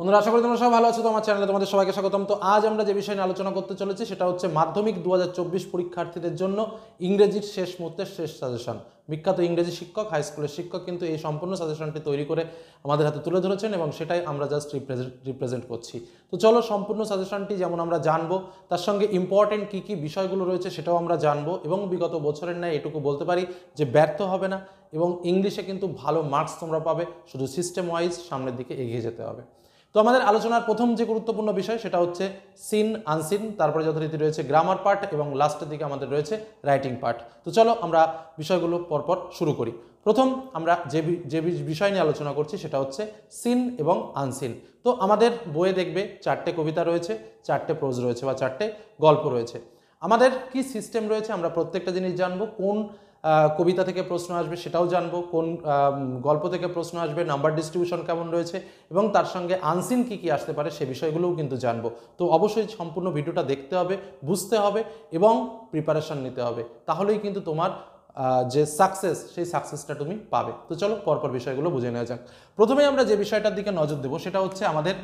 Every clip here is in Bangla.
বন্ধুরা আশা করি তোমরা সব ভালো আছো তোমার চ্যানেলে তোমাদের সবাইকে স্বাগতম তো আজ আমরা যে বিষয় নিয়ে আলোচনা করতে চলেছি সেটা হচ্ছে মাধ্যমিক দু পরীক্ষার্থীদের জন্য ইংরেজির শেষ মুহূর্তের শেষ সাজেশন বিখ্যাত ইংরেজি শিক্ষক হাই স্কুলের শিক্ষক কিন্তু এই সম্পূর্ণ সাজেশনটি তৈরি করে আমাদের হাতে তুলে ধরেছেন এবং সেটাই আমরা জাস্ট রিপ্রেজেন্ট রিপ্রেজেন্ট করছি তো চলো সম্পূর্ণ সাজেশনটি যেমন আমরা জানবো তার সঙ্গে ইম্পর্টেন্ট কী কী বিষয়গুলো রয়েছে সেটাও আমরা জানবো এবং বিগত বছরের ন্যায় এটুকু বলতে পারি যে ব্যর্থ হবে না এবং ইংলিশে কিন্তু ভালো মার্কস তোমরা পাবে শুধু সিস্টেম ওয়াইজ সামনের দিকে এগিয়ে যেতে হবে তো আমাদের আলোচনার প্রথম যে গুরুত্বপূর্ণ বিষয় সেটা হচ্ছে সিন আনসিন তারপরে যথারীতি রয়েছে গ্রামার পার্ট এবং লাস্টের দিকে আমাদের রয়েছে রাইটিং পার্ট তো চলো আমরা বিষয়গুলো পরপর শুরু করি প্রথম আমরা যে যে বিষয় নিয়ে আলোচনা করছি সেটা হচ্ছে সিন এবং আনসিন তো আমাদের বইয়ে দেখবে চারটে কবিতা রয়েছে চারটে প্রোজ রয়েছে বা চারটে গল্প রয়েছে আমাদের কি সিস্টেম রয়েছে আমরা প্রত্যেকটা জিনিস জানবো কোন কবিতা থেকে প্রশ্ন আসবে সেটাও জানবো কোন গল্প থেকে প্রশ্ন আসবে নাম্বার ডিস্ট্রিবিউশন কেমন রয়েছে এবং তার সঙ্গে আনসিন কি কি আসতে পারে সে বিষয়গুলোও কিন্তু জানবো তো অবশ্যই সম্পূর্ণ ভিডিওটা দেখতে হবে বুঝতে হবে এবং প্রিপারেশান নিতে হবে তাহলেই কিন্তু তোমার যে সাকসেস সেই সাকসেসটা তুমি পাবে তো চলো পরপর বিষয়গুলো বুঝে নেওয়া যাক প্রথমে আমরা যে বিষয়টার দিকে নজর দেবো সেটা হচ্ছে আমাদের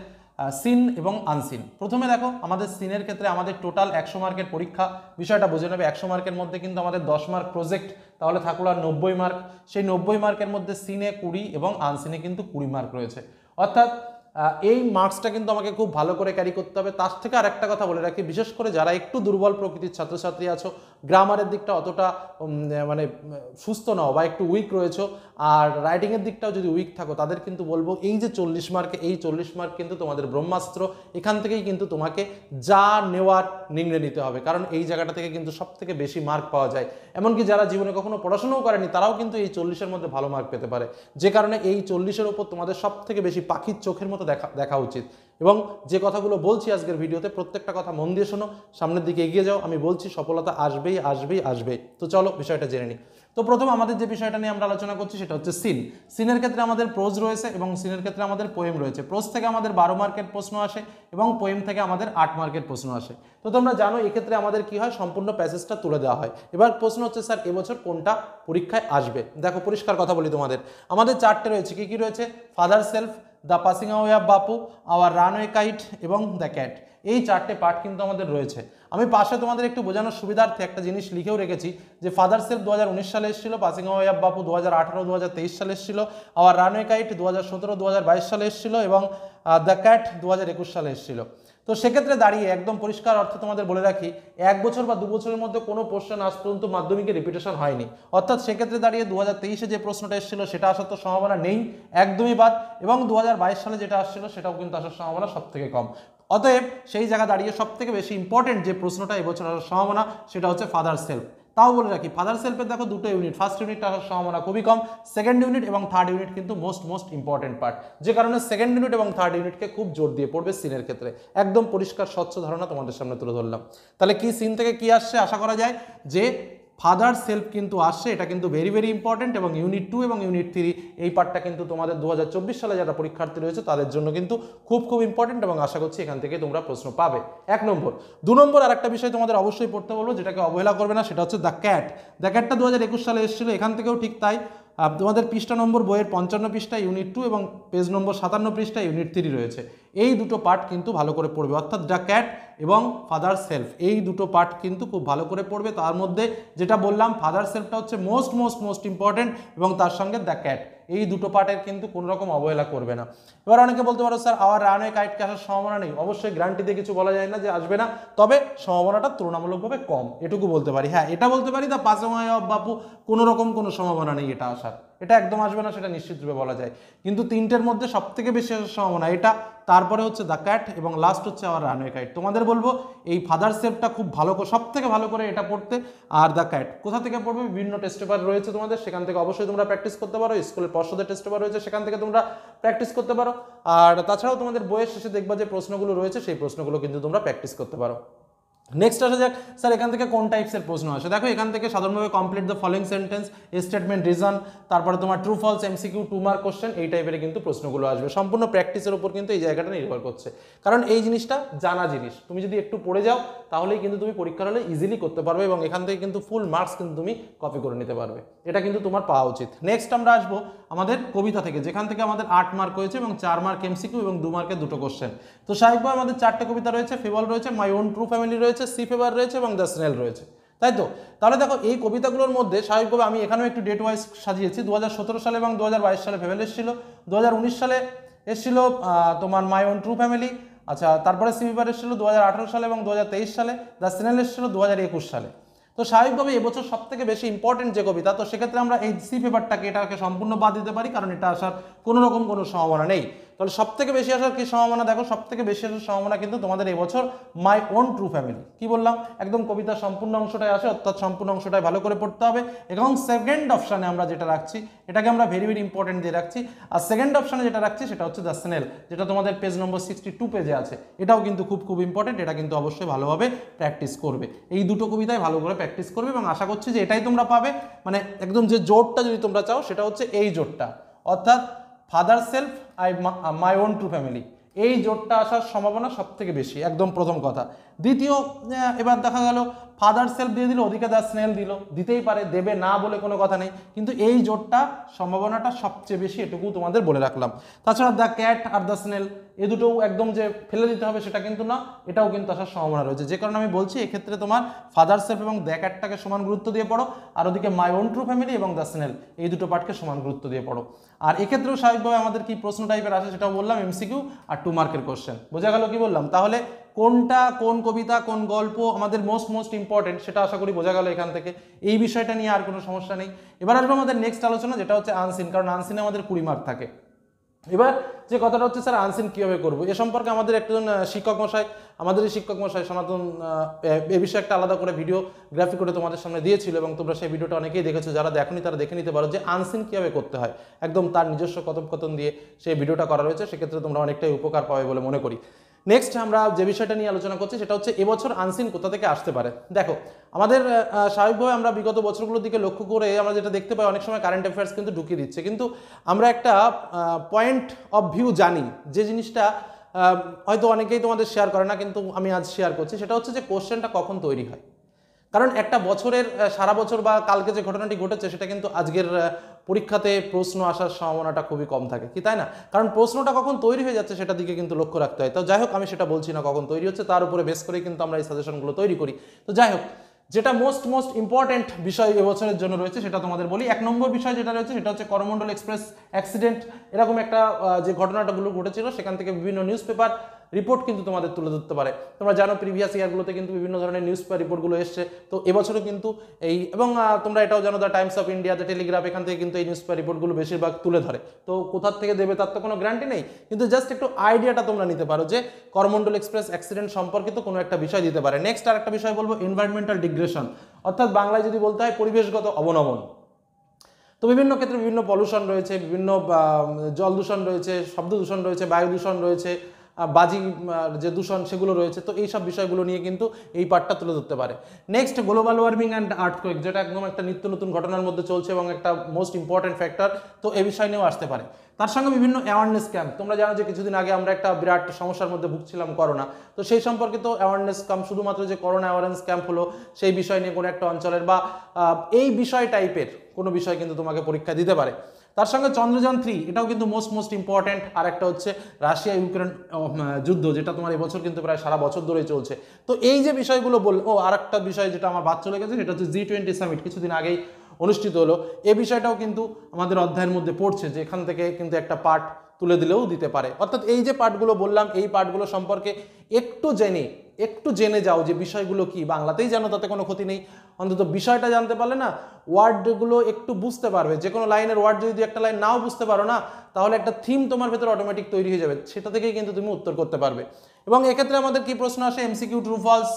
সিন এবং আনসিন প্রথমে দেখো আমাদের সিনের ক্ষেত্রে আমাদের টোটাল একশো মার্কের পরীক্ষা বিষয়টা বুঝে নেবে একশো মার্কের মধ্যে কিন্তু আমাদের দশ মার্ক প্রজেক্ট তাহলে থাকলো আর নব্বই মার্ক সেই নব্বই মার্কের মধ্যে সিনে কুড়ি এবং আনসিনে কিন্তু কুড়ি মার্ক রয়েছে অর্থাৎ এই মার্কসটা কিন্তু আমাকে খুব ভালো করে ক্যারি করতে হবে তার থেকে আর একটা কথা বলে রাখি বিশেষ করে যারা একটু দুর্বল প্রকৃতির ছাত্রছাত্রী আছো গ্রামারের দিকটা অতটা মানে সুস্থ নাও বা একটু উইক রয়েছো আর রাইটিংয়ের দিকটাও যদি উইক থাকো তাদের কিন্তু বলবো এই যে চল্লিশ মার্কে এই চল্লিশ মার্ক কিন্তু তোমাদের ব্রহ্মাস্ত্র এখান থেকেই কিন্তু তোমাকে যা নেওয়ার নিংড়ে নিতে হবে কারণ এই জায়গাটা থেকে কিন্তু সব থেকে বেশি মার্ক পাওয়া যায় এমনকি যারা জীবনে কখনো পড়াশোনাও করেনি তারাও কিন্তু এই চল্লিশের মধ্যে ভালো মার্ক পেতে পারে যে কারণে এই চল্লিশের ওপর তোমাদের সব থেকে বেশি পাখির চোখের মতো দেখা দেখা উচিত এবং যে কথাগুলো বলছি আজকের ভিডিওতে প্রত্যেকটা কথা মন দিয়ে শোনো সামনের দিকে এগিয়ে যাও আমি বলছি সফলতা আসবেই আসবেই আসবেই তো চলো বিষয়টা জেনে নিই তো প্রথম আমাদের যে বিষয়টা নিয়ে আমরা আলোচনা করছি সেটা হচ্ছে সিন সিনের ক্ষেত্রে আমাদের প্রোজ রয়েছে এবং সিনের ক্ষেত্রে আমাদের পোয়েম রয়েছে প্রোজ থেকে আমাদের বারো মার্কের প্রশ্ন আসে এবং পোয়েম থেকে আমাদের আট মার্কের প্রশ্ন আসে তো তোমরা জানো এক্ষেত্রে আমাদের কি হয় সম্পূর্ণ প্যাসেজটা তুলে দেওয়া হয় এবার প্রশ্ন হচ্ছে স্যার এবছর কোনটা পরীক্ষায় আসবে দেখো পরিষ্কার কথা বলি তোমাদের আমাদের চারটে রয়েছে কি কি রয়েছে father's help the passing away of Bapu our runaway kite এবং দ্য ক্যাট এই চারটে পার্ট কিন্তু আমাদের রয়েছে আমি পাশে তোমাদের একটু বোঝানোর সুবিধার্থে একটা জিনিস লিখেও রেখেছি যে ফাদার সেলফ দু সালে এসেছিল পাসিং আওয়ে অফ বাপু দু হাজার আঠারো দু হাজার তেইশ সালে এসেছিল আওয়ার রানওয়ে কাইট দু হাজার সতেরো দু হাজার বাইশ সালে এসেছিল এবং দ্য ক্যাট দু হাজার একুশ সালে এসেছিল তো সেক্ষেত্রে দাঁড়িয়ে একদম পরিষ্কার অর্থে তোমাদের বলে রাখি এক বছর বা দু বছরের মধ্যে কোনো প্রশ্ন আজ পর্যন্ত মাধ্যমিকে রিপিটেশন হয়নি অর্থাৎ সেক্ষেত্রে দাঁড়িয়ে দু হাজার যে প্রশ্নটা এসেছিল সেটা আসার তো সম্ভাবনা নেই একদমই বাদ এবং দু সালে যেটা আসছিল সেটাও কিন্তু আসার সম্ভাবনা সব থেকে কম অতএব সেই জায়গা দাঁড়িয়ে সব থেকে বেশি ইম্পর্টেন্ট যে প্রশ্নটা এবছর আসার সম্ভাবনা সেটা হচ্ছে ফাদার সেলফ তাও বলে রাখি ফাদার সেলফের দেখো দুটো ইউনিট ফার্স্ট ইউনিট আসার সম্ভাবনা খুবই কম সেকেন্ড ইউনিট এবং থার্ড ইউনিট কিন্তু মোস্ট মোস্ট ইম্পর্টেন্ট পার্ট যে কারণে সেকেন্ড ইউনিট এবং থার্ড ইউনিটকে খুব জোর দিয়ে পড়বে সিনের ক্ষেত্রে একদম পরিষ্কার স্বচ্ছ ধারণা তোমাদের সামনে তুলে ধরলাম তাহলে কি সিন থেকে কি আসছে আশা করা যায় যে ফাদার সেলফ কিন্তু আসছে এটা কিন্তু ভেরি ভেরি ইম্পর্টেন্ট এবং ইউনিট টু এবং ইউনিট থ্রি এই পার্টটা কিন্তু তোমাদের দু সালে যারা পরীক্ষার্থী রয়েছে তাদের জন্য কিন্তু খুব খুব ইম্পর্টেন্ট এবং আশা করছি এখান থেকে তোমরা প্রশ্ন পাবে এক নম্বর দু নম্বর আর একটা বিষয় তোমাদের অবশ্যই পড়তে বলবো যেটাকে অবহেলা করবে না সেটা হচ্ছে দ্য ক্যাট দ্য ক্যাটটা দু সালে এসেছিলো এখান থেকেও ঠিক তাই তোমাদের পৃষ্ঠা নম্বর বইয়ের পঞ্চান্ন পৃষ্ঠা ইউনিট টু এবং পেজ নম্বর সাতান্ন পৃষ্ঠা ইউনিট থ্রি রয়েছে এই দুটো পার্ট কিন্তু ভালো করে পড়বে অর্থাৎ দ্য ক্যাট এবং ফাদার সেলফ এই দুটো পার্ট কিন্তু খুব ভালো করে পড়বে তার মধ্যে যেটা বললাম ফাদার সেলফটা হচ্ছে মোস্ট মোস্ট মোস্ট ইম্পর্টেন্ট এবং তার সঙ্গে দ্য ক্যাট এই দুটো পার্টের কিন্তু কোনো রকম অবহেলা করবে না এবার অনেকে বলতে পারো স্যার আবার রানওয়ে কাইটকে আসার সম্ভাবনা নেই অবশ্যই গ্যারান্টি দিয়ে কিছু বলা যায় না যে আসবে না তবে সম্ভাবনাটা তুলনামূলকভাবে কম এটুকু বলতে পারি হ্যাঁ এটা বলতে পারি দা পাশে মায় বাপু কোনো রকম কোনো সম্ভাবনা নেই এটা আসার এটা একদম আসবে না সেটা নিশ্চিতরূপে বলা যায় কিন্তু তিনটের মধ্যে সবথেকে বেশি আসার সম্ভাবনা এটা তারপরে হচ্ছে দ্য ক্যাট এবং লাস্ট হচ্ছে আমার রানওয়ে কাইট তোমাদের বলবো এই ফাদার সেপটা খুব ভালো সব থেকে ভালো করে এটা পড়তে আর দ্য ক্যাট কোথা থেকে পড়বে বিভিন্ন টেস্ট পেপার রয়েছে তোমাদের সেখান থেকে অবশ্যই তোমরা প্র্যাকটিস করতে পারো স্কুলের পর্ষদের টেস্ট পেপার রয়েছে সেখান থেকে তোমরা প্র্যাকটিস করতে পারো আর তাছাড়াও তোমাদের বইয়ের শেষে দেখবা যে প্রশ্নগুলো রয়েছে সেই প্রশ্নগুলো কিন্তু তোমরা প্র্যাকটিস করতে পারো নেক্সট আসা যাক স্যার এখান থেকে কোন টাইপসের প্রশ্ন আসে দেখো এখান থেকে সাধারণভাবে complete the following sentence statement reason তারপরে তোমার true false MCQ two mark question এই টাইপের কিন্তু প্রশ্নগুলো আসবে সম্পূর্ণ প্র্যাকটিসের উপর কিন্তু এই জায়গাটা নির্ভর করছে কারণ এই জিনিসটা জানা জিনিস তুমি যদি একটু পড়ে যাও তাহলেই কিন্তু তুমি পরীক্ষার হলে ইজিলি করতে পারবে এবং এখান থেকে কিন্তু ফুল মার্কস কিন্তু তুমি কপি করে নিতে পারবে এটা কিন্তু তোমার পাওয়া উচিত নেক্সট আমরা আসবো আমাদের কবিতা থেকে যেখান থেকে আমাদের আট মার্ক হয়েছে এবং চার মার্ক এমসিকিউ এবং দু মার্কে দুটো কোশ্চেন তো সাহেব আমাদের চারটে কবিতা রয়েছে ফেবল রয়েছে মাই ওন ট্রু ফ্যামিলি রয়েছে রয়েছে সি পেপার রয়েছে এবং দ্য স্নেল রয়েছে তাই তো তাহলে দেখো এই কবিতাগুলোর মধ্যে স্বাভাবিকভাবে আমি এখানেও একটু ডেট ওয়াইজ সাজিয়েছি দু সালে এবং দু সালে ফেভেল এসেছিল দু সালে এসেছিল তোমার মাই ওন ট্রু ফ্যামিলি আচ্ছা তারপরে সি পেপার এসেছিল দু সালে এবং দু সালে দ্য স্নেল এসেছিল দু সালে তো স্বাভাবিকভাবে এবছর সব থেকে বেশি ইম্পর্টেন্ট যে কবিতা তো সেক্ষেত্রে আমরা এই সি পেপারটাকে এটাকে সম্পূর্ণ বাদ দিতে পারি কারণ এটা আসার কোনো রকম কোনো সম্ভাবনা নেই তাহলে সবথেকে বেশি আসার কী সম্ভাবনা দেখো সবথেকে বেশি আসার সম্ভাবনা কিন্তু তোমাদের এবছর মাই ওন ট্রু ফ্যামিলি কি বললাম একদম কবিতার সম্পূর্ণ অংশটাই আসে অর্থাৎ সম্পূর্ণ অংশটাই ভালো করে পড়তে হবে এবং সেকেন্ড অপশানে আমরা যেটা রাখছি এটাকে আমরা ভেরি ভেরি ইম্পর্টেন্ট দিয়ে রাখছি আর সেকেন্ড অপশানে যেটা রাখছি সেটা হচ্ছে দ্য স্নেল যেটা তোমাদের পেজ নম্বর সিক্সটি টু পেজে আছে এটাও কিন্তু খুব খুব ইম্পর্টেন্ট এটা কিন্তু অবশ্যই ভালোভাবে প্র্যাকটিস করবে এই দুটো কবিতায় ভালো করে প্র্যাকটিস করবে এবং আশা করছি যে এটাই তোমরা পাবে মানে একদম যে জোরটা যদি তোমরা চাও সেটা হচ্ছে এই জোরটা অর্থাৎ father's help I my own true family এই জোটটা আসার সম্ভাবনা সব থেকে বেশি একদম প্রথম কথা দ্বিতীয় এবার দেখা গেল ফাদার সেলফ দিয়ে দিল ওদিকে দা স্নেল দিল দিতেই পারে দেবে না বলে কোনো কথা নেই কিন্তু এই জোটটা সম্ভাবনাটা সবচেয়ে বেশি এটুকু তোমাদের বলে রাখলাম তাছাড়া দ্য ক্যাট আর দ্য স্নেল এ দুটোও একদম যে ফেলে দিতে হবে সেটা কিন্তু না এটাও কিন্তু আসার সম্ভাবনা রয়েছে যে কারণে আমি বলছি এক্ষেত্রে তোমার ফাদার সেলফ এবং দ্য ক্যাটটাকে সমান গুরুত্ব দিয়ে পড়ো আর ওদিকে মাই ওন ট্রু ফ্যামিলি এবং দ্য স্নেল এই দুটো পার্টকে সমান গুরুত্ব দিয়ে পড়ো আর এক্ষেত্রেও স্বাভাবিকভাবে আমাদের কি প্রশ্ন টাইপের আসে সেটাও বললাম এমসিকিউ আর টু মার্কের কোশ্চেন বোঝা গেল কি বললাম তাহলে কোনটা কোন কবিতা কোন গল্প আমাদের মোস্ট মোস্ট ইম্পর্টেন্ট সেটা আশা করি বোঝা গেল এখান থেকে এই বিষয়টা নিয়ে আর কোনো সমস্যা নেই এবার আসবে আমাদের নেক্সট আলোচনা যেটা হচ্ছে আনসিন কারণ আনসিনে আমাদের কুড়ি মার্ক থাকে এবার যে কথাটা হচ্ছে স্যার আনসিন কীভাবে করব এ সম্পর্কে আমাদের একজন শিক্ষক মশাই আমাদের শিক্ষক মশাই সনাতন এ বিষয়ে একটা আলাদা করে ভিডিও গ্রাফিক করে তোমাদের সামনে দিয়েছিল এবং তোমরা সেই ভিডিওটা অনেকেই দেখেছো যারা দেখনি তারা দেখে নিতে পারো যে আনসিন কীভাবে করতে হয় একদম তার নিজস্ব কথোপকথন দিয়ে সেই ভিডিওটা করা রয়েছে সেক্ষেত্রে তোমরা অনেকটাই উপকার পাবে বলে মনে করি নেক্সট আমরা যে বিষয়টা নিয়ে আলোচনা করছি সেটা হচ্ছে এবছর আনসিন কোথা থেকে আসতে পারে দেখো আমাদের স্বাভাবিকভাবে আমরা বিগত বছরগুলোর দিকে লক্ষ্য করে আমরা যেটা দেখতে পাই অনেক সময় কারেন্ট অ্যাফেয়ার্স কিন্তু ঢুকিয়ে দিচ্ছে কিন্তু আমরা একটা পয়েন্ট অফ ভিউ জানি যে জিনিসটা হয়তো অনেকেই তোমাদের শেয়ার করে না কিন্তু আমি আজ শেয়ার করছি সেটা হচ্ছে যে কোশ্চেনটা কখন তৈরি হয় কারণ একটা বছরের সারা বছর বা কালকে যে ঘটনাটি ঘটেছে সেটা কিন্তু আজকের পরীক্ষাতে প্রশ্ন আসার সম্ভাবনাটা খুবই কম থাকে কি তাই না কারণ প্রশ্নটা কখন তৈরি হয়ে যাচ্ছে সেটা দিকে কিন্তু লক্ষ্য রাখতে হয় তো যাই হোক আমি সেটা বলছি না কখন তৈরি হচ্ছে তার উপরে বেস করেই কিন্তু আমরা এই সাজেশনগুলো তৈরি করি তো যাই হোক যেটা মোস্ট মোস্ট ইম্পর্ট্যান্ট বিষয় এবছরের জন্য রয়েছে সেটা তোমাদের বলি এক নম্বর বিষয় যেটা রয়েছে সেটা হচ্ছে করমণ্ডল এক্সপ্রেস অ্যাক্সিডেন্ট এরকম একটা যে ঘটনাটাগুলো ঘটেছিল সেখান থেকে বিভিন্ন নিউজ পেপার রিপোর্ট কিন্তু তোমাদের তুলে ধরতে পারে তোমরা জানো প্রিভিয়াস ইয়ারগুলোতে কিন্তু বিভিন্ন ধরনের নিউজ পেপার রিপোর্টগুলো এসছে তো এবছরও কিন্তু এই এবং তোমরা এটাও জানো the Times of India the Telegraph এখান থেকে কিন্তু এই নিউজ পেপার রিপোর্টগুলো বেশিরভাগ তুলে ধরে তো কোথার থেকে দেবে তার তো কোনো গ্যারান্টি নেই কিন্তু জাস্ট একটু আইডিয়াটা তোমরা নিতে পারো যে করমন্ডল এক্সপ্রেস অ্যাক্সিডেন্ট সম্পর্কিত কোনো একটা বিষয় দিতে পারে নেক্সট আর একটা বিষয় বলবো এনভায়রনমেন্টাল ডিগ্রেশন অর্থাৎ বাংলায় যদি বলতে হয় পরিবেশগত অবনমন তো বিভিন্ন ক্ষেত্রে বিভিন্ন পলিউশন রয়েছে বিভিন্ন জল দূষণ রয়েছে শব্দ দূষণ রয়েছে বায়ু দূষণ রয়েছে বাজি যে দূষণ সেগুলো রয়েছে তো এইসব বিষয়গুলো নিয়ে কিন্তু এই পার্টটা তুলে ধরতে পারে next global warming and earthquake যেটা একদম একটা নিত্য নতুন ঘটনার মধ্যে চলছে এবং একটা মোস্ট ইম্পর্ট্যান্ট ফ্যাক্টর তো এই বিষয় নিয়েও আসতে পারে তার সঙ্গে বিভিন্ন অ্যাওয়ারনেস ক্যাম্প তোমরা জানো যে কিছুদিন আগে আমরা একটা বিরাট সমস্যার মধ্যে ভুগছিলাম করোনা তো সেই সম্পর্কে তো অ্যাওয়ারনেস ক্যাম্প শুধুমাত্র যে করোনা অ্যাওয়ারনেস ক্যাম্প হলো সেই বিষয় নিয়ে কোনো একটা অঞ্চলের বা এই বিষয় টাইপের কোনো বিষয় কিন্তু তোমাকে পরীক্ষা দিতে পারে তার সঙ্গে চন্দ্রযান থ্রি এটাও কিন্তু মোস্ট মোস্ট ইম্পর্ট্যান্ট আর একটা হচ্ছে রাশিয়া ইউক্রেন যুদ্ধ যেটা তোমার এবছর কিন্তু প্রায় সারা বছর ধরে চলছে তো এই যে বিষয়গুলো বল ও আর একটা বিষয় যেটা আমার বাদ চলে গেছে সেটা হচ্ছে জি টোয়েন্টি সামিট কিছুদিন আগেই অনুষ্ঠিত হলো এ বিষয়টাও কিন্তু আমাদের অধ্যায়ের মধ্যে পড়ছে যে এখান থেকে কিন্তু একটা পার্ট তুলে দিলেও দিতে পারে অর্থাৎ এই যে পার্টগুলো বললাম এই পার্টগুলো সম্পর্কে একটু জেনে একটু জেনে যাও যে বিষয়গুলো কি বাংলাতেই জানো তাতে কোনো ক্ষতি নেই অন্তত বিষয়টা জানতে পারলে না ওয়ার্ডগুলো একটু বুঝতে পারবে যে কোনো লাইনের ওয়ার্ড যদি একটা লাইন নাও বুঝতে পারো না তাহলে একটা থিম তোমার ভেতরে অটোমেটিক তৈরি হয়ে যাবে সেটা থেকেই কিন্তু তুমি উত্তর করতে পারবে এবং এক্ষেত্রে আমাদের কি প্রশ্ন আসে MCQ true false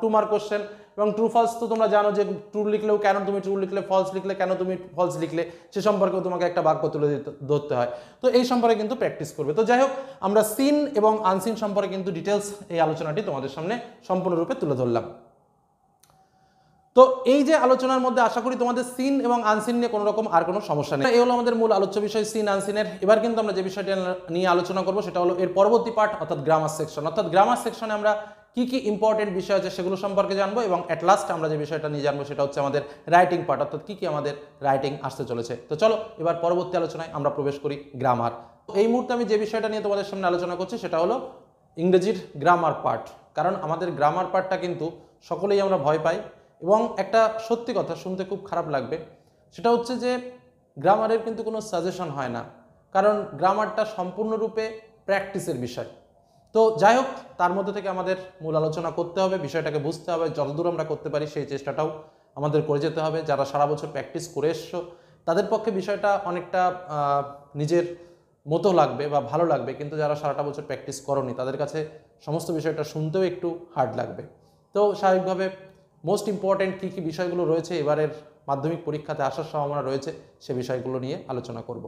two mark question এবং ট্রু ফলস তো তোমরা জানো যে ট্রু লিখলেও কেন তুমি ট্রু লিখলে ফলস লিখলে কেন তুমি ফলস লিখলে সে সম্পর্কেও তোমাকে একটা বাক্য তুলে ধরতে হয় তো এই সম্পর্কে কিন্তু প্র্যাকটিস করবে তো যাই হোক আমরা সিন এবং আনসিন সম্পর্কে কিন্তু ডিটেলস এই আলোচনাটি তোমাদের সামনে সম্পূর্ণরূপে তুলে ধরলাম তো এই যে আলোচনার মধ্যে আশা করি তোমাদের সিন এবং আনসিন নিয়ে কোনো রকম আর কোনো সমস্যা নেই এই হলো আমাদের মূল আলোচ্য বিষয় সিন আনসিনের এবার কিন্তু আমরা যে বিষয়টা নিয়ে আলোচনা করবো সেটা হলো এর পরবর্তী পার্ট অর্থাৎ গ্রামার সেকশন অর্থাৎ গ্রামার সেকশনে আমরা কি কি ইম্পর্টেন্ট বিষয় আছে সেগুলো সম্পর্কে জানবো এবং অ্যাট লাস্ট আমরা যে বিষয়টা নিয়ে জানবো সেটা হচ্ছে আমাদের রাইটিং পার্ট অর্থাৎ কী কী আমাদের রাইটিং আসতে চলেছে তো চলো এবার পরবর্তী আলোচনায় আমরা প্রবেশ করি গ্রামার এই মুহূর্তে আমি যে বিষয়টা নিয়ে তোমাদের সামনে আলোচনা করছি সেটা হলো ইংরেজির গ্রামার পার্ট কারণ আমাদের গ্রামার পার্টটা কিন্তু সকলেই আমরা ভয় পাই এবং একটা সত্যি কথা শুনতে খুব খারাপ লাগবে সেটা হচ্ছে যে গ্রামারের কিন্তু কোনো সাজেশন হয় না কারণ গ্রামারটা সম্পূর্ণরূপে প্র্যাকটিসের বিষয় তো যাই হোক তার মধ্যে থেকে আমাদের মূল আলোচনা করতে হবে বিষয়টাকে বুঝতে হবে যতদূর আমরা করতে পারি সেই চেষ্টাটাও আমাদের করে যেতে হবে যারা সারা বছর প্র্যাকটিস করে এসছো তাদের পক্ষে বিষয়টা অনেকটা নিজের মতো লাগবে বা ভালো লাগবে কিন্তু যারা সারাটা বছর প্র্যাকটিস করনি তাদের কাছে সমস্ত বিষয়টা শুনতেও একটু হার্ড লাগবে তো স্বাভাবিকভাবে মোস্ট ইম্পর্ট্যান্ট কী কী বিষয়গুলো রয়েছে এবারের মাধ্যমিক পরীক্ষাতে আসার সম্ভাবনা রয়েছে সে বিষয়গুলো নিয়ে আলোচনা করব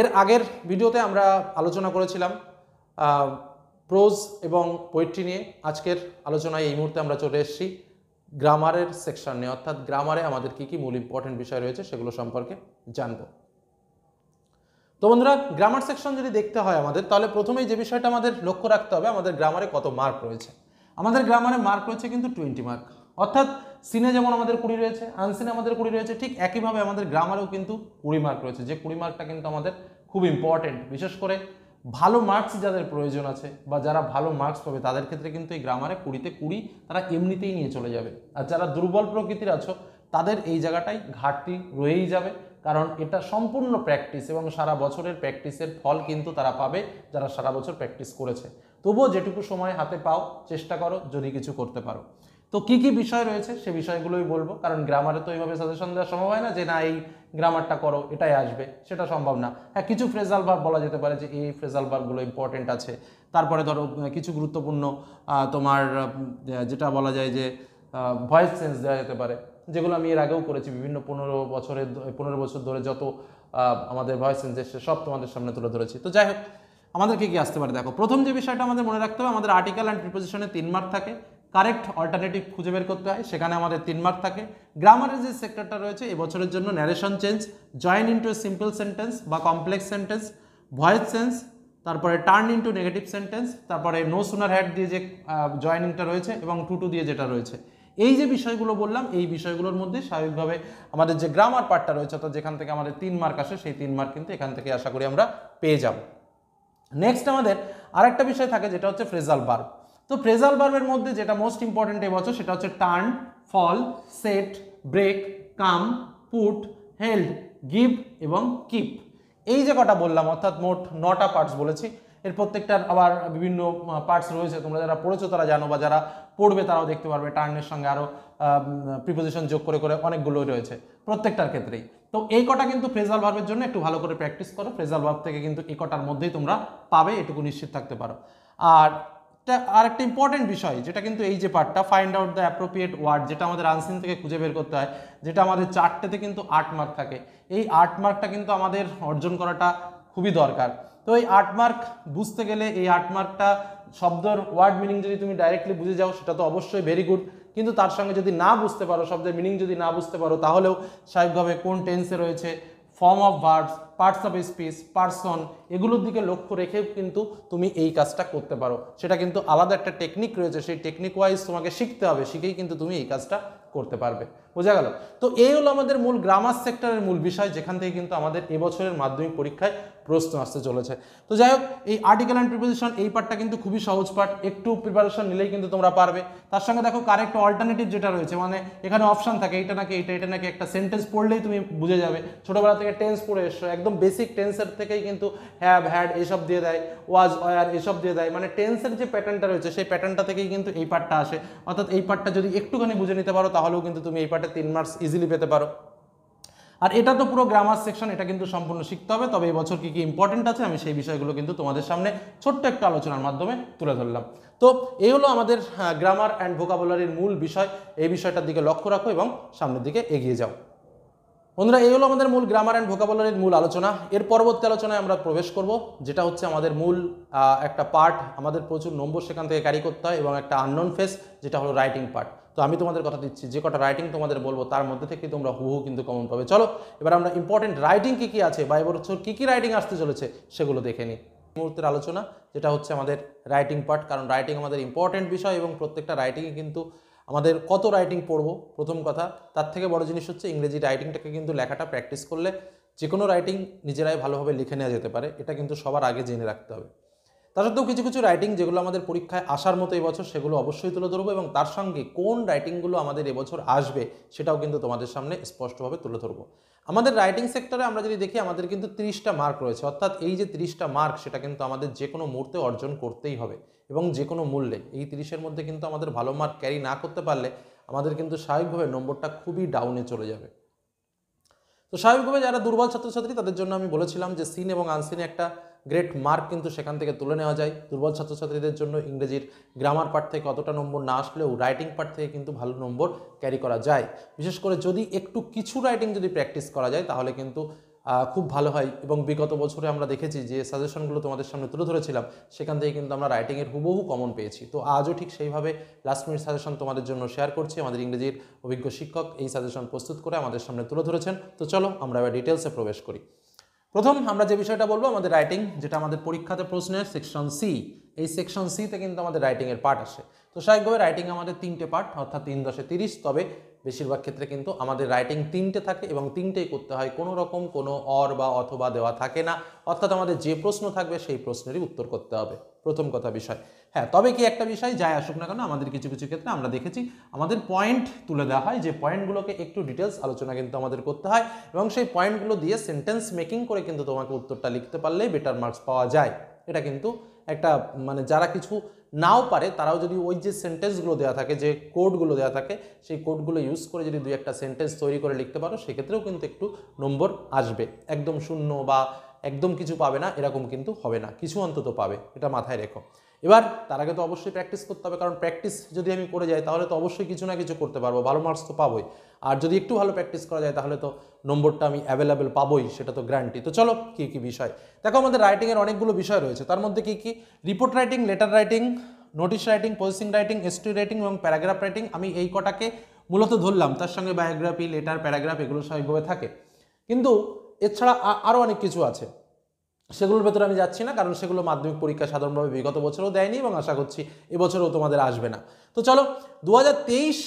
এর আগের ভিডিওতে আমরা আলোচনা করেছিলাম প্রোজ এবং পোয়েট্রি নিয়ে আজকের আলোচনায় এই মুহূর্তে আমরা চলে এসেছি গ্রামারের সেকশন নিয়ে অর্থাৎ গ্রামারে আমাদের কি কি মূল ইম্পর্টেন্ট বিষয় রয়েছে সেগুলো সম্পর্কে জানব তো বন্ধুরা গ্রামার সেকশন যদি দেখতে হয় আমাদের তাহলে প্রথমেই যে বিষয়টা আমাদের লক্ষ্য রাখতে হবে আমাদের গ্রামারে কত মার্ক রয়েছে আমাদের গ্রামারে মার্ক রয়েছে কিন্তু টোয়েন্টি মার্ক অর্থাৎ সিনে যেমন আমাদের কুড়ি রয়েছে আনসিনে আমাদের কুড়ি রয়েছে ঠিক একইভাবে আমাদের গ্রামারেও কিন্তু কুড়ি মার্ক রয়েছে যে কুড়ি মার্কটা কিন্তু আমাদের খুব ইম্পর্টেন্ট বিশেষ করে ভালো মার্কস যাদের প্রয়োজন আছে বা যারা ভালো মার্কস পাবে তাদের ক্ষেত্রে কিন্তু এই গ্রামারে কুড়িতে কুড়ি তারা এমনিতেই নিয়ে চলে যাবে আর যারা দুর্বল প্রকৃতির আছো তাদের এই জায়গাটাই ঘাটতি রয়েই যাবে কারণ এটা সম্পূর্ণ প্র্যাকটিস এবং সারা বছরের প্র্যাকটিসের ফল কিন্তু তারা পাবে যারা সারা বছর প্র্যাকটিস করেছে তবুও যেটুকু সময় হাতে পাও চেষ্টা করো যদি কিছু করতে পারো তো কি কি বিষয় রয়েছে সে বিষয়গুলোই বলবো কারণ গ্রামারে তো এইভাবে সাজেশন দেওয়া সম্ভব হয় না যে না এই গ্রামারটা করো এটাই আসবে সেটা সম্ভব না হ্যাঁ কিছু ফ্রেজাল ভার বলা যেতে পারে যে এই ফ্রেজাল ভারগুলো ইম্পর্টেন্ট আছে তারপরে ধরো কিছু গুরুত্বপূর্ণ তোমার যেটা বলা যায় যে ভয়েস চেঞ্জ দেওয়া যেতে পারে যেগুলো আমি এর আগেও করেছি বিভিন্ন পনেরো বছরের পনেরো বছর ধরে যত আমাদের ভয়েস চেঞ্জেস সব তোমাদের সামনে তুলে ধরেছি তো যাই হোক আমাদেরকে কি আসতে পারে দেখো প্রথম যে বিষয়টা আমাদের মনে রাখতে হবে আমাদের আর্টিকেল অ্যান্ড প্রিপোজিশনে তিন মার্ক থাকে কারেক্ট অল্টারনেটিভ খুঁজে বের করতে হয় সেখানে আমাদের তিন মার্ক থাকে গ্রামারের যে সেক্টরটা রয়েছে এবছরের জন্য narration change join into simple sentence বা কমপ্লেক্স সেন্টেন্স ভয়েস সেন্স তারপরে টার্ন ইন্টু নেগেটিভ সেন্টেন্স তারপরে নো সুনার হ্যাড দিয়ে যে জয়েনিংটা রয়েছে এবং টু টু দিয়ে যেটা রয়েছে এই যে বিষয়গুলো বললাম এই বিষয়গুলোর মধ্যে স্বাভাবিকভাবে আমাদের যে গ্রামার পার্টটা রয়েছে অর্থাৎ যেখান থেকে আমাদের তিন মার্ক আসে সেই তিন মার্ক কিন্তু এখান থেকে আশা করি আমরা পেয়ে যাব নেক্সট আমাদের আরেকটা বিষয় থাকে যেটা হচ্ছে ফ্রেজাল বার্ব তো ফ্রেজাল বার্বের মধ্যে যেটা মোস্ট ইম্পর্টেন্ট এবছর সেটা হচ্ছে turn fall set break come put held give এবং কিপ এই যে কটা বললাম অর্থাৎ মোট নটা পার্টস বলেছি এর প্রত্যেকটার আবার বিভিন্ন পার্টস রয়েছে তোমরা যারা পড়েছো তারা জানো বা যারা পড়বে তারাও দেখতে পারবে টার্নের সঙ্গে আরও প্রিপোজিশন যোগ করে করে অনেকগুলোই রয়েছে প্রত্যেকটার ক্ষেত্রেই তো এই কটা কিন্তু ফ্রেজাল ভাবের জন্য একটু ভালো করে প্র্যাকটিস করো ফ্রেজাল ভাব থেকে কিন্তু এই কটার মধ্যেই তোমরা পাবে এটুকু নিশ্চিত থাকতে পারো আর আর একটা ইম্পর্টেন্ট বিষয় যেটা কিন্তু এই যে পার্টটা find out the appropriate word যেটা আমাদের আনসিন থেকে খুঁজে বের করতে হয় যেটা আমাদের চারটেতে কিন্তু আট মার্ক থাকে এই আট মার্কটা কিন্তু আমাদের অর্জন করাটা খুবই দরকার তো এই আট মার্ক বুঝতে গেলে এই আট মার্কটা শব্দর ওয়ার্ড মিনিং যদি তুমি ডাইরেক্টলি বুঝে যাও সেটা তো অবশ্যই ভেরি গুড কিন্তু তার সঙ্গে যদি না বুঝতে পারো শব্দের মিনিং যদি না বুঝতে পারো তাহলেও স্বাভাবিকভাবে কোন টেন্সে রয়েছে form of verbs parts of speech person এগুলোর দিকে লক্ষ্য রেখেও কিন্তু তুমি এই কাজটা করতে পারো সেটা কিন্তু আলাদা একটা টেকনিক রয়েছে সেই টেকনিক ওয়াইজ তোমাকে শিখতে হবে শিখেই কিন্তু তুমি এই কাজটা করতে পারবে বোঝা গেল তো এই হলো আমাদের মূল গ্রামার সেক্টরের মূল বিষয় যেখান থেকে কিন্তু আমাদের এবছরের মাধ্যমিক পরীক্ষায় প্রশ্ন আসতে চলেছে তো যাই হোক এই আর্টিকেল অ্যান্ড প্রিপোজিশন এই পার্টটা কিন্তু খুবই সহজ পার্ট একটু প্রিপারেশন নিলেই কিন্তু তোমরা পারবে তার সঙ্গে দেখো কারেক্ট অল্টারনেটিভ যেটা রয়েছে মানে এখানে অপশান থাকে এটা নাকি এটা এটা নাকি একটা সেন্টেন্স পড়লেই তুমি বুঝে যাবে ছোটোবেলা থেকে টেন্স পড়ে এসছো একদম বেসিক টেন্সের থেকেই কিন্তু হ্যাভ হ্যাড এসব দিয়ে দেয় ওয়াজ ওয়ার এসব দিয়ে দেয় মানে টেন্সের যে প্যাটার্নটা রয়েছে সেই প্যাটার্নটা থেকেই কিন্তু এই পার্টটা আসে অর্থাৎ এই পার্টটা যদি একটুখানি বুঝে নিতে পারো তাহলেও কিন্তু তুমি এই পার্ট পার্টে তিন মার্কস ইজিলি পেতে পারো আর এটা তো পুরো গ্রামার সেকশন এটা কিন্তু সম্পূর্ণ শিখতে হবে তবে এই বছর কী কী ইম্পর্টেন্ট আছে আমি সেই বিষয়গুলো কিন্তু তোমাদের সামনে ছোট্ট একটা আলোচনার মাধ্যমে তুলে ধরলাম তো এই হলো আমাদের গ্রামার অ্যান্ড ভোকাবুলারির মূল বিষয় এই বিষয়টার দিকে লক্ষ্য রাখো এবং সামনের দিকে এগিয়ে যাও বন্ধুরা এই হলো আমাদের মূল গ্রামার অ্যান্ড ভোকাবুলারির মূল আলোচনা এর পরবর্তী আলোচনায় আমরা প্রবেশ করব যেটা হচ্ছে আমাদের মূল একটা পার্ট আমাদের প্রচুর নম্বর সেখান থেকে ক্যারি করতে হয় এবং একটা আননোন ফেস যেটা হলো রাইটিং পার্ট তো আমি তোমাদের কথা দিচ্ছি যে কটা রাইটিং তোমাদের বলবো তার মধ্যে থেকে তোমরা হুহু কিন্তু কমন পাবে চলো এবার আমরা ইম্পর্টেন্ট রাইটিং কী কী আছে বা হচ্ছে কী কী রাইটিং আসতে চলেছে সেগুলো দেখে নিই মুহূর্তের আলোচনা যেটা হচ্ছে আমাদের রাইটিং পার্ট কারণ রাইটিং আমাদের ইম্পর্টেন্ট বিষয় এবং প্রত্যেকটা রাইটিংয়ে কিন্তু আমাদের কত রাইটিং পড়ব প্রথম কথা তার থেকে বড় জিনিস হচ্ছে ইংরেজি রাইটিংটাকে কিন্তু লেখাটা প্র্যাকটিস করলে যে কোনো রাইটিং নিজেরাই ভালোভাবে লিখে নেওয়া যেতে পারে এটা কিন্তু সবার আগে জেনে রাখতে হবে তা সত্ত্বেও কিছু কিছু রাইটিং যেগুলো আমাদের পরীক্ষায় আসার মতো এবছর সেগুলো অবশ্যই তুলে ধরবো এবং তার সঙ্গে কোন রাইটিংগুলো আমাদের এবছর আসবে সেটাও কিন্তু তোমাদের সামনে স্পষ্টভাবে তুলে ধরবো আমাদের রাইটিং সেক্টরে আমরা যদি দেখি আমাদের কিন্তু তিরিশটা মার্ক রয়েছে অর্থাৎ এই যে তিরিশটা মার্ক সেটা কিন্তু আমাদের যে কোনো মুহূর্তে অর্জন করতেই হবে এবং যে কোনো মূল্যে এই তিরিশের মধ্যে কিন্তু আমাদের ভালো মার্ক ক্যারি না করতে পারলে আমাদের কিন্তু স্বাভাবিকভাবে নম্বরটা খুবই ডাউনে চলে যাবে তো স্বাভাবিকভাবে যারা দুর্বল ছাত্রছাত্রী তাদের জন্য আমি বলেছিলাম যে সিন এবং আনসিনে একটা গ্রেট মার্ক কিন্তু সেখান থেকে তুলে নেওয়া যায় দুর্বল ছাত্রছাত্রীদের জন্য ইংরেজির গ্রামার পার্ট থেকে অতটা নম্বর না আসলেও রাইটিং পার্ট থেকে কিন্তু ভালো নম্বর ক্যারি করা যায় বিশেষ করে যদি একটু কিছু রাইটিং যদি প্র্যাকটিস করা যায় তাহলে কিন্তু খুব ভালো হয় এবং বিগত বছরে আমরা দেখেছি যে সাজেশনগুলো তোমাদের সামনে তুলে ধরেছিলাম সেখান থেকে কিন্তু আমরা রাইটিংয়ের হুবহু কমন পেয়েছি তো আজও ঠিক সেইভাবে লাস্ট মিনিট সাজেশন তোমাদের জন্য শেয়ার করছি আমাদের ইংরেজির অভিজ্ঞ শিক্ষক এই সাজেশন প্রস্তুত করে আমাদের সামনে তুলে ধরেছেন তো চলো আমরা এবার ডিটেলসে প্রবেশ করি প্রথম আমরা যে বিষয়টা বলবো আমাদের রাইটিং যেটা আমাদের পরীক্ষাতে প্রশ্নের সেকশন সি এই সেকশন সিতে কিন্তু আমাদের রাইটিংয়ের পার্ট আসে তো স্বাভাবিকভাবে রাইটিং আমাদের তিনটে পার্ট অর্থাৎ তিন দশে তিরিশ তবে বেশিরভাগ ক্ষেত্রে কিন্তু আমাদের রাইটিং তিনটে থাকে এবং তিনটেই করতে হয় কোনো রকম কোনো অর বা অথবা দেওয়া থাকে না অর্থাৎ আমাদের যে প্রশ্ন থাকবে সেই প্রশ্নেরই উত্তর করতে হবে প্রথম কথা বিষয় হ্যাঁ তবে কি একটা বিষয় যায় আসুক না কেন আমাদের কিছু কিছু ক্ষেত্রে আমরা দেখেছি আমাদের পয়েন্ট তুলে দেওয়া হয় যে পয়েন্টগুলোকে একটু ডিটেলস আলোচনা কিন্তু আমাদের করতে হয় এবং সেই পয়েন্টগুলো দিয়ে সেন্টেন্স মেকিং করে কিন্তু তোমাকে উত্তরটা লিখতে পারলেই বেটার মার্কস পাওয়া যায় এটা কিন্তু একটা মানে যারা কিছু নাও পারে তারাও যদি ওই যে সেন্টেন্সগুলো দেওয়া থাকে যে কোডগুলো দেওয়া থাকে সেই কোডগুলো ইউজ করে যদি দুই একটা সেন্টেন্স তৈরি করে লিখতে পারো সেক্ষেত্রেও কিন্তু একটু নম্বর আসবে একদম শূন্য বা একদম কিছু পাবে না এরকম কিন্তু হবে না কিছু অন্তত পাবে এটা মাথায় রেখো এবার তার আগে তো অবশ্যই প্র্যাকটিস করতে হবে কারণ প্র্যাকটিস যদি আমি করে যাই তাহলে তো অবশ্যই কিছু না কিছু করতে পারবো ভালো মার্কস তো পাবোই আর যদি একটু ভালো প্র্যাকটিস করা যায় তাহলে তো নম্বরটা আমি অ্যাভেলেবেল পাবোই সেটা তো গ্যারান্টি তো চলো কী কী বিষয় দেখো আমাদের রাইটিংয়ের অনেকগুলো বিষয় রয়েছে তার মধ্যে কী কী report writing letter writing notice writing processing writing story writing এবং প্যারাগ্রাফ রাইটিং আমি এই কটাকে মূলত ধরলাম তার সঙ্গে বায়োগ্রাফি লেটার প্যারাগ্রাফ এগুলো স্বাভাবিকভাবে থাকে কিন্তু এছাড়া আরও অনেক কিছু আছে সেগুলোর ভেতরে আমি যাচ্ছি না কারণ সেগুলো মাধ্যমিক পরীক্ষা সাধারণভাবে বিগত বছরও দেয়নি এবং আশা করছি এবছরও তোমাদের আসবে না তো চলো দু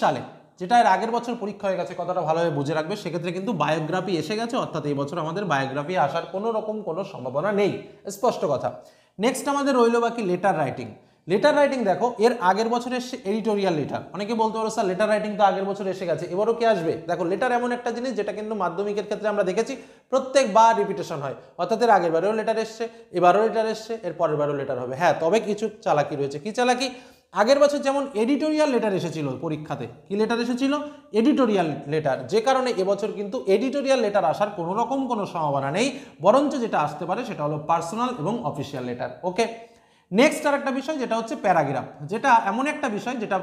সালে যেটা এর আগের বছর পরীক্ষা হয়ে গেছে কতটা ভালোভাবে বুঝে রাখবে সেক্ষেত্রে কিন্তু বায়োগ্রাফি এসে গেছে অর্থাৎ এই বছর আমাদের বায়োগ্রাফি আসার কোনো রকম কোনো সম্ভাবনা নেই স্পষ্ট কথা নেক্সট আমাদের রইল বাকি লেটার রাইটিং লেটার রাইটিং দেখো এর আগের বছর এসে এডিটোরিয়াল লেটার অনেকে বলতে পারো স্যার লেটার রাইটিং তো আগের বছর এসে গেছে এবারও কি আসবে দেখো লেটার এমন একটা জিনিস যেটা কিন্তু মাধ্যমিকের ক্ষেত্রে আমরা দেখেছি প্রত্যেকবার রিপিটেশন হয় অর্থাৎ এর আগের বারেও লেটার এসছে এবারও লেটার এসছে এর পরের বারেও লেটার হবে হ্যাঁ তবে কিছু চালাকি রয়েছে কি চালাকি আগের বছর যেমন এডিটোরিয়াল লেটার এসেছিল পরীক্ষাতে কি লেটার এসেছিল এডিটোরিয়াল লেটার যে কারণে এবছর কিন্তু এডিটোরিয়াল লেটার আসার কোনো রকম কোনো সম্ভাবনা নেই বরঞ্চ যেটা আসতে পারে সেটা হলো পার্সোনাল এবং অফিসিয়াল লেটার ওকে নেক্সট আর একটা বিষয় যেটা হচ্ছে প্যারাগ্রাফ যেটা এমন একটা বিষয় যেটা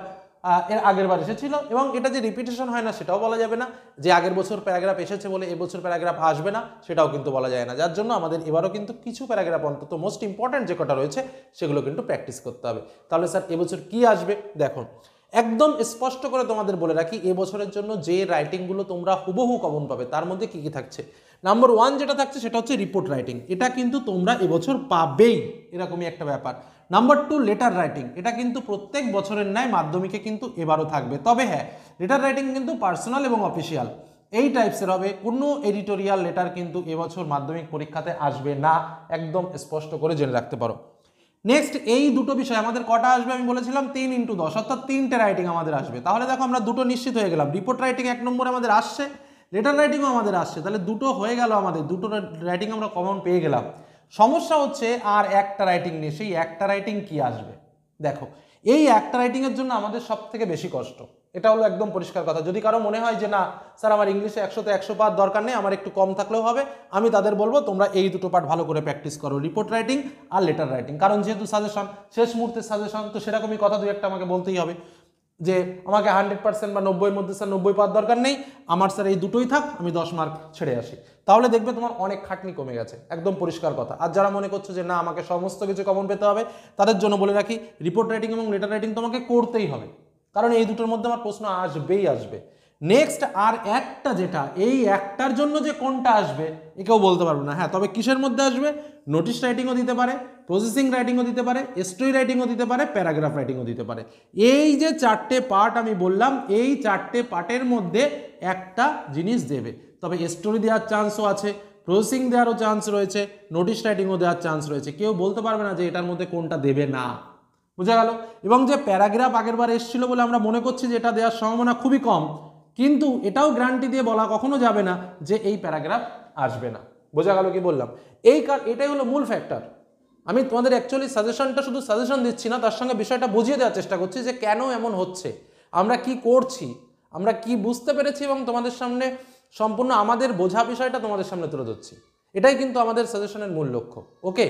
এর আগের বার এসেছিল এবং এটা যে রিপিটেশন হয় না সেটাও বলা যাবে না যে আগের বছর প্যারাগ্রাফ এসেছে বলে এবছর প্যারাগ্রাফ আসবে না সেটাও কিন্তু বলা যায় না যার জন্য আমাদের এবারও কিন্তু কিছু প্যারাগ্রাফ অন্তত মোস্ট ইম্পর্ট্যান্ট যে কটা রয়েছে সেগুলো কিন্তু প্র্যাকটিস করতে হবে তাহলে স্যার এবছর কি আসবে দেখুন একদম স্পষ্ট করে তোমাদের বলে রাখি এবছরের জন্য যে রাইটিংগুলো তোমরা হুবহু কমন পাবে তার মধ্যে কি কি থাকছে নাম্বার ওয়ান যেটা থাকছে সেটা হচ্ছে রিপোর্ট রাইটিং এটা কিন্তু তোমরা এবছর পাবেই এরকমই একটা ব্যাপার নাম্বার টু লেটার রাইটিং এটা কিন্তু প্রত্যেক বছরের ন্যায় মাধ্যমিকে কিন্তু এবারও থাকবে তবে হ্যাঁ লেটার রাইটিং কিন্তু পার্সোনাল এবং অফিসিয়াল এই টাইপসের হবে কোনো এডিটোরিয়াল লেটার কিন্তু এবছর মাধ্যমিক পরীক্ষাতে আসবে না একদম স্পষ্ট করে জেনে রাখতে পারো নেক্সট এই দুটো বিষয় আমাদের কটা আসবে আমি বলেছিলাম তিন ইন্টু দশ অর্থাৎ তিনটে রাইটিং আমাদের আসবে তাহলে দেখো আমরা দুটো নিশ্চিত হয়ে গেলাম রিপোর্ট রাইটিং এক নম্বরে আমাদের আসছে লেটার রাইটিংও আমাদের আসছে তাহলে দুটো হয়ে গেল আমাদের দুটো রাইটিং আমরা কমন পেয়ে গেলাম সমস্যা হচ্ছে আর একটা রাইটিং নেই সেই একটা রাইটিং কি আসবে দেখো এই একটা রাইটিংয়ের জন্য আমাদের সব থেকে বেশি কষ্ট এটা হলো একদম পরিষ্কার কথা যদি কারো মনে হয় যে না স্যার আমার ইংলিশে একশোতে একশো পার্ট দরকার নেই আমার একটু কম থাকলেও হবে আমি তাদের বলবো তোমরা এই দুটো পার্ট ভালো করে প্র্যাকটিস করো রিপোর্ট রাইটিং আর লেটার রাইটিং কারণ যেহেতু সাজেশন শেষ মুহূর্তের সাজেশন তো সেরকমই কথা দু একটা আমাকে বলতেই হবে যে আমাকে হান্ড্রেড পার্সেন্ট বা নব্বইয়ের মধ্যে স্যার নব্বই পাওয়ার দরকার নেই আমার স্যার এই দুটোই থাক আমি দশ মার্ক ছেড়ে আসি তাহলে দেখবে তোমার অনেক খাটনি কমে গেছে একদম পরিষ্কার কথা আর যারা মনে করছো যে না আমাকে সমস্ত কিছু কমন পেতে হবে তাদের জন্য বলে রাখি রিপোর্ট রাইটিং এবং লেটার রাইটিং তোমাকে করতেই হবে কারণ এই দুটোর মধ্যে আমার প্রশ্ন আসবেই আসবে নেক্সট আর একটা যেটা এই একটার জন্য যে কোনটা আসবে এ কেউ বলতে পারবো না হ্যাঁ তবে কিসের মধ্যে আসবে নোটিশ রাইটিংও দিতে পারে প্রসেসিং রাইটিংও দিতে পারে স্টোরি রাইটিংও দিতে পারে প্যারাগ্রাফ রাইটিংও দিতে পারে এই যে চারটে পার্ট আমি বললাম এই চারটে পার্টের মধ্যে একটা জিনিস দেবে তবে স্টোরি দেওয়ার চান্সও আছে প্রসেসিং দেওয়ারও চান্স রয়েছে নোটিশ রাইটিংও দেওয়ার চান্স রয়েছে কেউ বলতে পারবে না যে এটার মধ্যে কোনটা দেবে না বোঝা গেল এবং যে প্যারাগ্রাফ আগেরবার এসেছিল বলে আমরা মনে করছি যে এটা দেওয়ার সম্ভাবনা খুবই কম কিন্তু এটাও গ্রান্টি দিয়ে বলা কখনো যাবে না যে এই প্যারাগ্রাফ আসবে না বোঝা গেল কি বললাম এই কার এটাই হলো মূল ফ্যাক্টর আমি তোমাদের অ্যাকচুয়ালি সাজেশনটা শুধু সাজেশন দিচ্ছি না তার সঙ্গে বিষয়টা বুঝিয়ে দেওয়ার চেষ্টা করছি যে কেন এমন হচ্ছে আমরা কি করছি আমরা কি বুঝতে পেরেছি এবং তোমাদের সামনে সম্পূর্ণ আমাদের বোঝা বিষয়টা তোমাদের সামনে তুলে ধরছি এটাই কিন্তু আমাদের সাজেশনের মূল লক্ষ্য ওকে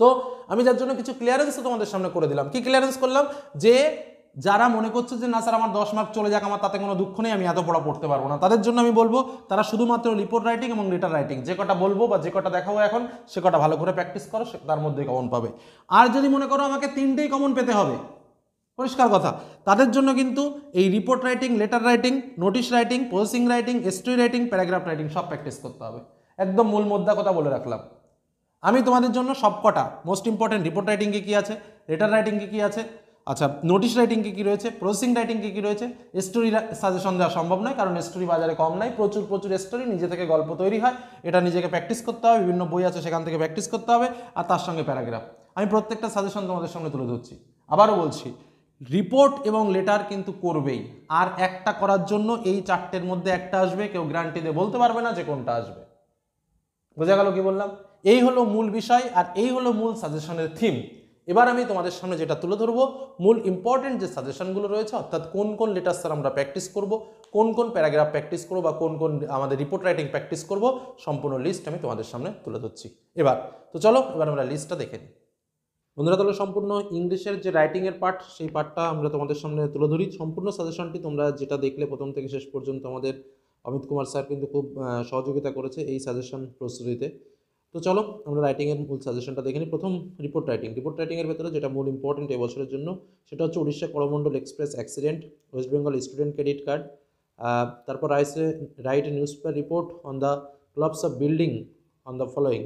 তো আমি যার জন্য কিছু ক্লিয়ারেন্সও তোমাদের সামনে করে দিলাম কি ক্লিয়ারেন্স করলাম যে যারা মনে করছে যে না স্যার আমার দশ মার্ক চলে যাক আমার তাতে কোনো দুঃখ নেই আমি এত পড়া পড়তে পারবো না তাদের জন্য আমি বলবো তারা শুধুমাত্র রিপোর্ট রাইটিং এবং লেটার রাইটিং যে কটা বলবো বা যে কটা দেখাবো এখন সে কটা ভালো করে প্র্যাকটিস করো তার মধ্যে কমন পাবে আর যদি মনে করো আমাকে তিনটেই কমন পেতে হবে পরিষ্কার কথা তাদের জন্য কিন্তু এই report writing letter writing notice writing processing writing story writing paragraph writing সব প্র্যাকটিস করতে হবে একদম মূল মুদ্রা কথা বলে রাখলাম আমি তোমাদের জন্য সবকটা মোস্ট ইম্পর্টেন্ট রিপোর্ট রাইটিংকে কী আছে লেটার রাইটিংকে কী আছে আচ্ছা নোটিশ রাইটিং কী কী রয়েছে প্রসেসিং রাইটিং কি কী রয়েছে স্টোরি সাজেশন দেওয়া সম্ভব নয় কারণ স্টোরি বাজারে কম নাই প্রচুর প্রচুর স্টোরি নিজে থেকে গল্প তৈরি হয় এটা নিজেকে প্র্যাকটিস করতে হবে বিভিন্ন বই আছে সেখান থেকে প্র্যাকটিস করতে হবে আর তার সঙ্গে প্যারাগ্রাফ আমি প্রত্যেকটা সাজেশন তোমাদের সঙ্গে তুলে ধরছি আবারও বলছি রিপোর্ট এবং লেটার কিন্তু করবেই আর একটা করার জন্য এই চারটের মধ্যে একটা আসবে কেউ গ্যারান্টি দিয়ে বলতে পারবে না যে কোনটা আসবে বোঝা গেল কি বললাম এই হলো মূল বিষয় আর এই হলো মূল সাজেশনের থিম এবার আমি তোমাদের সামনে যেটা তুলে ধরবো মূল ইম্পর্টেন্ট যে সাজেশনগুলো রয়েছে অর্থাৎ কোন কোন লেটার স্যার আমরা প্র্যাকটিস করব কোন কোন প্যারাগ্রাফ প্র্যাকটিস করব বা কোন কোন আমাদের রিপোর্ট রাইটিং প্র্যাকটিস করব সম্পূর্ণ লিস্ট আমি তোমাদের সামনে তুলে ধরছি এবার তো চলো এবার আমরা লিস্টটা দেখে নিই বন্ধুরা তাহলে সম্পূর্ণ ইংলিশের যে রাইটিংয়ের পার্ট সেই পার্টটা আমরা তোমাদের সামনে তুলে ধরি সম্পূর্ণ সাজেশনটি তোমরা যেটা দেখলে প্রথম থেকে শেষ পর্যন্ত আমাদের অমিত কুমার স্যার কিন্তু খুব সহযোগিতা করেছে এই সাজেশন প্রস্তুতিতে তো চলো আমরা রাইটিংয়ের মূল সাজেশনটা দেখে নিই প্রথম রিপোর্ট রাইটিং রিপোর্ট রাইটিংয়ের ভেতরে যেটা মূল ইম্পর্টেন্ট এবছরের জন্য সেটা হচ্ছে Orissa Coromandel express accident West Bengal student credit card তারপর রাইসে write newspaper report on the collapse of building on the following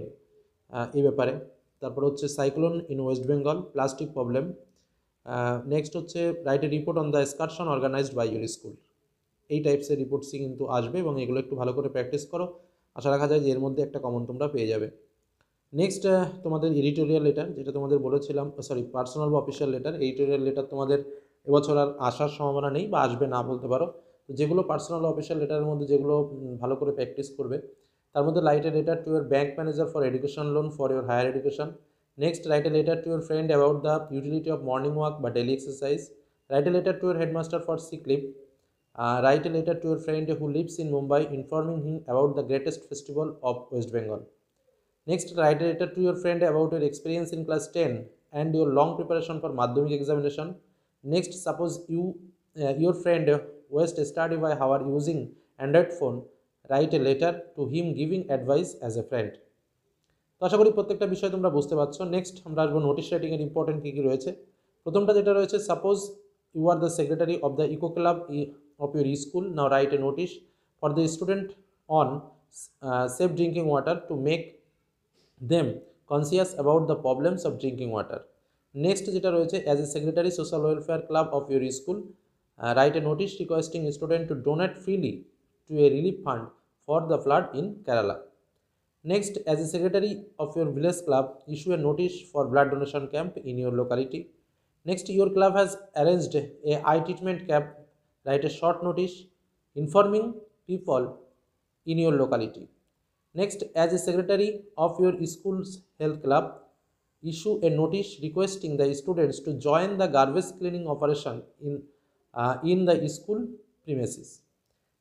এই ব্যাপারে তারপর হচ্ছে cyclone in West Bengal plastic problem next হচ্ছে write a report on the excursion organized by your school এই টাইপসের রিপোর্টসই কিন্তু আসবে এবং এগুলো একটু ভালো করে প্র্যাকটিস করো আশা রাখা যায় যে এর মধ্যে একটা কমন তোমরা পেয়ে যাবে নেক্সট তোমাদের এডিটোরিয়াল লেটার যেটা তোমাদের বলেছিলাম সরি পার্সোনাল বা অফিসিয়াল লেটার এডিটোরিয়াল লেটার তোমাদের এবছর আর আসার সম্ভাবনা নেই বা আসবে না বলতে পারো তো যেগুলো পার্সোনাল অফিসিয়াল লেটারের মধ্যে যেগুলো ভালো করে প্র্যাকটিস করবে তার মধ্যে write a letter to your bank manager for education loan for your higher education next write a letter to your friend about the utility of morning walk বা daily exercise write a letter to your headmaster for sick leave write a letter to your friend who lives in Mumbai informing him about the greatest festival of West Bengal next write a letter to your friend about your experience in class ten and your long preparation for Madhyamik examination next suppose you your friend waste study by hour using Android phone write a letter to him giving advice as a friend তো আশা করি প্রত্যেকটা বিষয় তোমরা বুঝতে পারছো নেক্সট আমরা আসবো নোটিশ রাইটিংয়ের ইম্পর্টেন্ট কী কী রয়েছে প্রথমটা যেটা রয়েছে suppose you are the secretary of the eco club of your school now write a notice for the student on uh, safe drinking water to make them conscious about the problems of drinking water next jeta royeche as a secretary social welfare club of your school uh, write a notice requesting a student to donate freely to a relief fund for the flood in kerala next as a secretary of your village club issue a notice for blood donation camp in your locality next your club has arranged a eye treatment camp write a short notice informing people in your locality. Next, as a secretary of your school's health club, issue a notice requesting the students to join the garbage cleaning operation in, uh, in the school premises.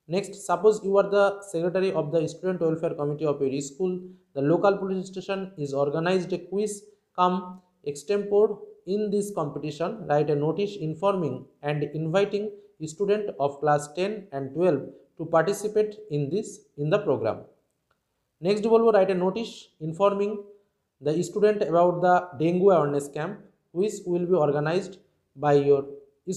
Next, suppose you are the secretary of the student welfare committee of your school. The local police station is organized a quiz come extempore in this competition. Write a notice informing and inviting student of class 10 and 12 to participate in this in the program. Next বলবো write a notice informing the student about the dengue awareness camp which will be organized by your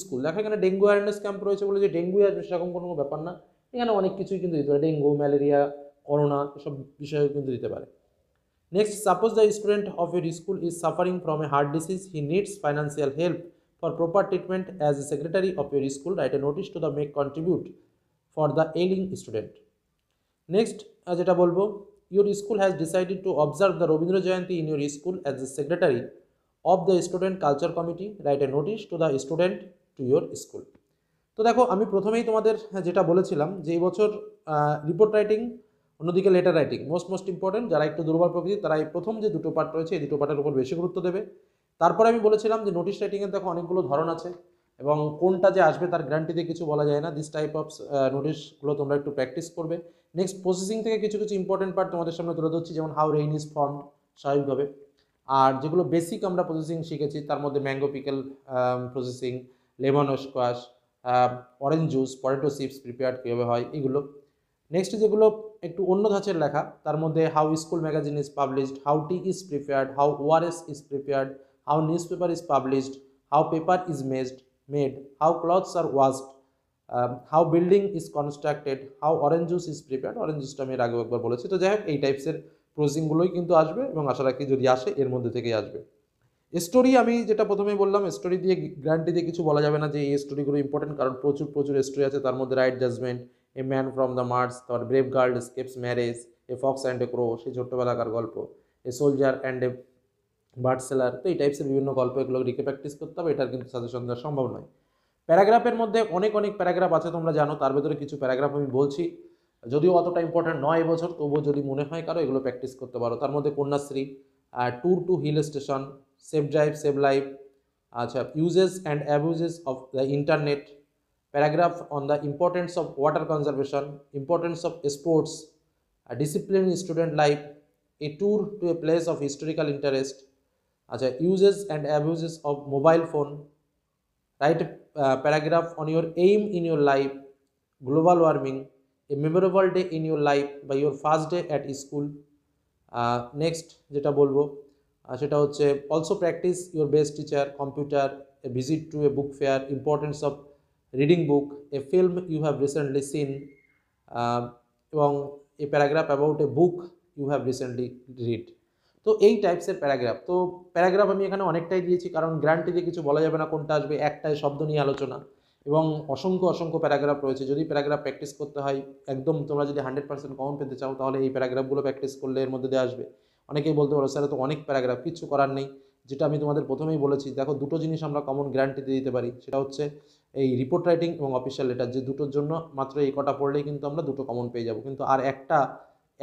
school দেখো এখানে ডেঙ্গু অ্যাওয়ারনেস ক্যাম্প রয়েছে বলে যে ডেঙ্গু সেরকম কোনো ব্যাপার না এখানে অনেক কিছুই কিন্তু দিতে পারে ডেঙ্গু ম্যালেরিয়া করোনা এসব বিষয়ে কিন্তু দিতে পারে next suppose the student of your school is suffering from a heart disease he needs financial help For proper treatment as a secretary of your school, write a notice to the make contribute for the ailing student. Next যেটা বলবো your school has decided to observe the Rabindra Jayanti in your school as a secretary of the student culture committee write a notice to the student to your school তো দেখো আমি প্রথমেই তোমাদের হ্যাঁ, যেটা বলেছিলাম যে এই বছর রিপোর্ট রাইটিং অন্যদিকে letter writing most most important যারা একটু দুর্বল প্রকৃতি তারা এই প্রথম যে দুটো পার্ট রয়েছে এই দুটো পার্টের উপর বেশি গুরুত্ব দেবে তারপরে আমি বলেছিলাম যে নোটিশ রাইটিংয়ের দেখো অনেকগুলো ধরন আছে এবং কোনটা যে আসবে তার গ্যারান্টিতে কিছু বলা যায় না দিস টাইপ অফ নোটিশগুলো তোমরা একটু প্র্যাকটিস করবে নেক্সট প্রসেসিং থেকে কিছু কিছু ইম্পর্টেন্ট পার্ট তোমাদের সামনে তুলে ধরছি যেমন হাউ রেইন ইজ ফর্মড স্বাভাবিকভাবে আর যেগুলো বেসিক আমরা প্রসেসিং শিখেছি তার মধ্যে mango pickle processing lemon squash orange juice potato chips prepared কীভাবে হয় এগুলো নেক্সট যেগুলো একটু অন্য ধাঁচের লেখা তার মধ্যে how school magazine is published how tea is prepared how S is prepared how newspaper is published, how paper is made, made how clothes are washed, um, how building is constructed, how orange juice is prepared. Orange juice আমি আগেও একবার বলেছি তো যাই হোক এই টাইপসের প্রোজিংগুলোই কিন্তু আসবে এবং আশা রাখি যদি আসে এর মধ্যে থেকেই আসবে স্টোরি আমি যেটা প্রথমে বললাম স্টোরি দিয়ে গ্যারান্টি দিয়ে কিছু বলা যাবে না যে এই স্টোরিগুলো ইম্পর্টেন্ট কারণ প্রচুর প্রচুর স্টোরি আছে তার মধ্যে right judgement a man from the Mars তারপর brave girl escapes marriage a fox and a crow সেই ছোট্টবেলাকার গল্প a soldier and a sailor তো এই টাইপসের বিভিন্ন গল্প এগুলো রিকে প্র্যাকটিস করতে হবে এটার কিন্তু সাজেশন দেওয়া সম্ভব নয় প্যারাগ্রাফের মধ্যে অনেক অনেক প্যারাগ্রাফ আছে তোমরা জানো তার ভেতরে কিছু প্যারাগ্রাফ আমি বলছি যদিও অতটা ইম্পর্টেন্ট নয় এবছর তবুও যদি মনে হয় কারো এগুলো প্র্যাকটিস করতে পারো তার মধ্যে Kanyashree tour to hill station safe drive save life আচ্ছা uses and abuses of the internet paragraph on the importance of water conservation importance of sports discipline student life a tour to a place of historical interest আচ্ছা uses and abuses of mobile phone write paragraph on your aim in your life global warming a memorable day in your life বা your first day at school next যেটা বলবো সেটা হচ্ছে also practice your best teacher computer a visit to a book fair importance of reading book a film you have recently seen এবং a paragraph about a book you have recently read তো এই টাইপসের প্যারাগ্রাফ তো প্যারাগ্রাফ আমি এখানে অনেকটাই দিয়েছি কারণ গ্রান্টিতে কিছু বলা যাবে না কোনটা আসবে একটাই শব্দ নিয়ে আলোচনা এবং অসংখ্য অসংখ্য প্যারাগ্রাফ রয়েছে যদি প্যারাগ্রাফ প্র্যাকটিস করতে হয় একদম তোমরা যদি হান্ড্রেড পার্সেন্ট কমন পেতে চাও তাহলে এই প্যারাগ্রাফগুলো প্র্যাকটিস করলে এর মধ্যে দিয়ে আসবে অনেকেই বলতে পারো স্যার তো অনেক প্যারাগ্রাফ কিছু করার নেই যেটা আমি তোমাদের প্রথমেই বলেছি দেখো দুটো জিনিস আমরা কমন গ্যারান্টিতে দিতে পারি সেটা হচ্ছে এই রিপোর্ট রাইটিং এবং অফিসিয়াল লেটার যে দুটোর জন্য মাত্র এই কটা পড়লেই কিন্তু আমরা দুটো কমন পেয়ে যাব কিন্তু আর একটা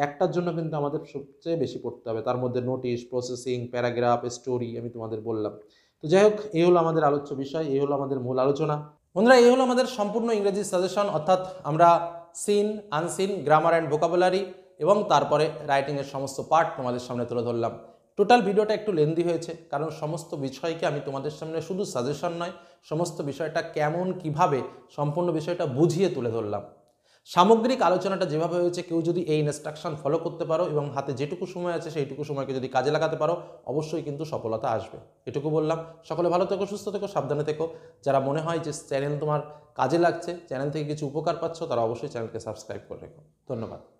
একটার জন্য কিন্তু আমাদের সবচেয়ে বেশি পড়তে হবে তার মধ্যে নোটিশ প্রসেসিং প্যারাগ্রাফ স্টোরি আমি তোমাদের বললাম তো যাই হোক এই হলো আমাদের আলোচ্য বিষয় এই হলো আমাদের মূল আলোচনা বন্ধুরা এই হলো আমাদের সম্পূর্ণ ইংরেজি সাজেশন অর্থাৎ আমরা seen unseen grammar and vocabulary এবং তারপরে রাইটিংয়ের সমস্ত পার্ট তোমাদের সামনে তুলে ধরলাম টোটাল ভিডিওটা একটু লেন্দি হয়েছে কারণ সমস্ত বিষয়কে আমি তোমাদের সামনে শুধু সাজেশন নয় সমস্ত বিষয়টা কেমন কিভাবে সম্পূর্ণ বিষয়টা বুঝিয়ে তুলে ধরলাম সামগ্রিক আলোচনাটা যেভাবে হয়েছে কেউ যদি এই ইনস্ট্রাকশন ফলো করতে পারো এবং হাতে যেটুকু সময় আছে সেইটুকু সময়কে যদি কাজে লাগাতে পারো অবশ্যই কিন্তু সফলতা আসবে এটুকু বললাম সকলে ভালো থেকো সুস্থ থেকো সাবধানে থেকো যারা মনে হয় যে চ্যানেল তোমার কাজে লাগছে চ্যানেল থেকে কিছু উপকার পাচ্ছ তারা অবশ্যই চ্যানেলকে সাবস্ক্রাইব করে রেখো ধন্যবাদ